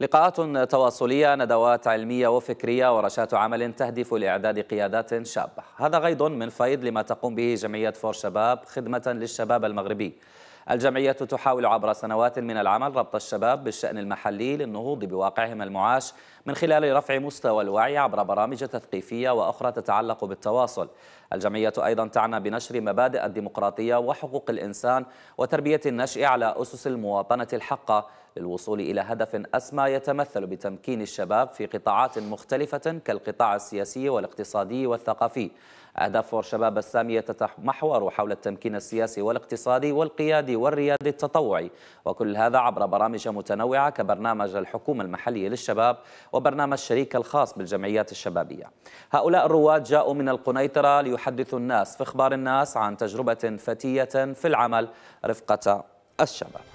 لقاءات تواصلية ندوات علمية وفكرية ورشات عمل تهدف لإعداد قيادات شابة هذا غيض من فيض لما تقوم به جمعية فور شباب خدمة للشباب المغربي الجمعية تحاول عبر سنوات من العمل ربط الشباب بالشأن المحلي للنهوض بواقعهم المعاش من خلال رفع مستوى الوعي عبر برامج تثقيفية وأخرى تتعلق بالتواصل الجمعية أيضا تعنى بنشر مبادئ الديمقراطية وحقوق الإنسان وتربية النشء على أسس المواطنة الحقة للوصول إلى هدف أسمى يتمثل بتمكين الشباب في قطاعات مختلفة كالقطاع السياسي والاقتصادي والثقافي أهداف فور شباب السامية تتمحور حول التمكين السياسي والاقتصادي والقيادي والريادي التطوعي وكل هذا عبر برامج متنوعة كبرنامج الحكومة المحلية للشباب وبرنامج الشريك الخاص بالجمعيات الشبابية هؤلاء الرواد جاءوا من القنيطرة ليحدثوا الناس في اخبار الناس عن تجربة فتية في العمل رفقة الشباب